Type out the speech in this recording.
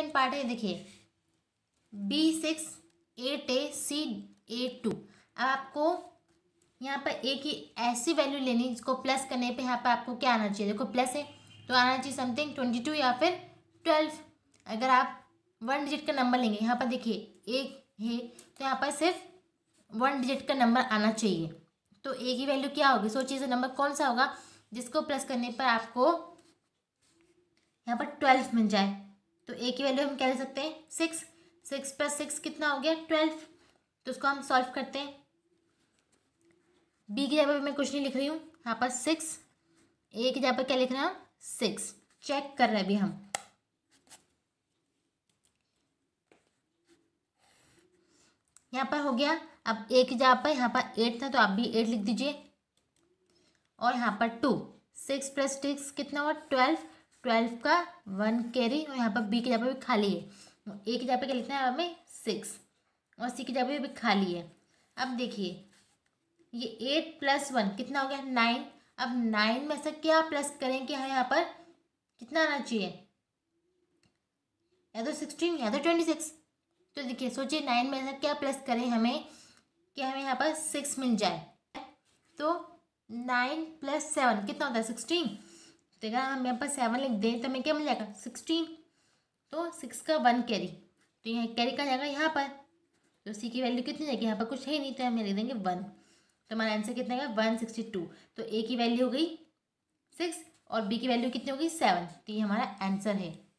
second part है देखिए B six eight A C eight two अब आपको यहाँ पर ए की ऐसी वैल्यू लेनी जिसको प्लस करने पे यहाँ पर आपको क्या आना चाहिए देखो प्लस है तो आना चाहिए समथिंग ट्वेंटी टू या फिर ट्वेल्व अगर आप वन डिजिट का नंबर लेंगे यहाँ पर देखिए एक है तो यहाँ पर सिर्फ वन डिजिट का नंबर आना चाहिए तो ए की वैल्यू क्या होगी सोचिए नंबर कौन सा होगा जिसको प्लस करने पर आपको यहाँ पर ट्वेल्व मिल जाए तो ए की वैल्यू हम क्या ले सकते हैं सिक्स सिक्स प्लस सिक्स कितना हो गया ट्वेल्व तो उसको हम सॉल्व करते हैं बी की जगह पर मैं कुछ नहीं लिख रही हूँ यहाँ पर सिक्स ए की जगह पर क्या लिख रहे हैं सिक्स चेक कर रहे हैं अभी हम यहाँ पर हो गया अब ए की जगह पर यहाँ पर एट था तो आप भी एट लिख दीजिए और यहाँ पर टू सिक्स प्लस सिक्स कितना हुआ ट्वेल्व ट्वेल्व का वन कैरी और यहाँ पर बी की जगह पर भी खाली है तो ए की जगह पर क्या लिखना है हमें सिक्स और सी की जगह पर भी खाली है अब देखिए ये एट प्लस वन कितना हो गया नाइन अब नाइन में से क्या प्लस करें कि हाँ यहाँ पर कितना आना चाहिए या तो सिक्सटीन या तो ट्वेंटी सिक्स तो देखिए सोचिए नाइन में से क्या प्लस करें हमें कि हमें यहाँ पर सिक्स मिल जाए तो नाइन प्लस सेवन कितना होता है सिक्सटीन तो हम हाँ, मेरे पास सेवन लिख दें तो हमें क्या मिल जाएगा सिक्सटीन तो सिक्स का वन कैरी तो यहाँ कैरी का जाएगा यहाँ पर तो सी की वैल्यू कितनी जाएगी यहाँ पर कुछ है ही नहीं तो हमें लिख देंगे वन तो हमारा आंसर कितना है वन सिक्सटी टू तो ए की वैल्यू हो गई सिक्स और बी की वैल्यू कितनी हो गई सेवन तो ये हमारा आंसर है